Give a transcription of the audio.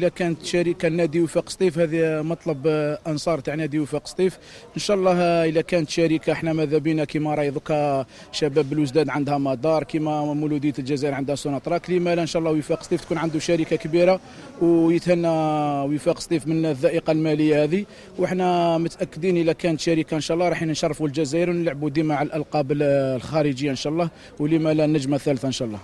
الا كانت شركه نادي وفاق سطيف هذا مطلب آه، انصار تاع نادي وفاق سطيف ان شاء الله آه، الا كانت شركه احنا ماذا بينا كيما راهي دوكا شباب بلوزداد عندها مدار كيما مولوديه الجزائر عندها سوناطراك لما لا ان شاء الله وفاق سطيف تكون عنده شركه كبيره ويتهنى وفاق سطيف من الذائقه الماليه هذه وحنا متاكدين الا كانت شركه ان شاء الله راح نشرفوا الجزائر ونلعبوا ديما على الالقاب الخارجيه ان شاء الله ولما لا النجمه الثالثه ان شاء الله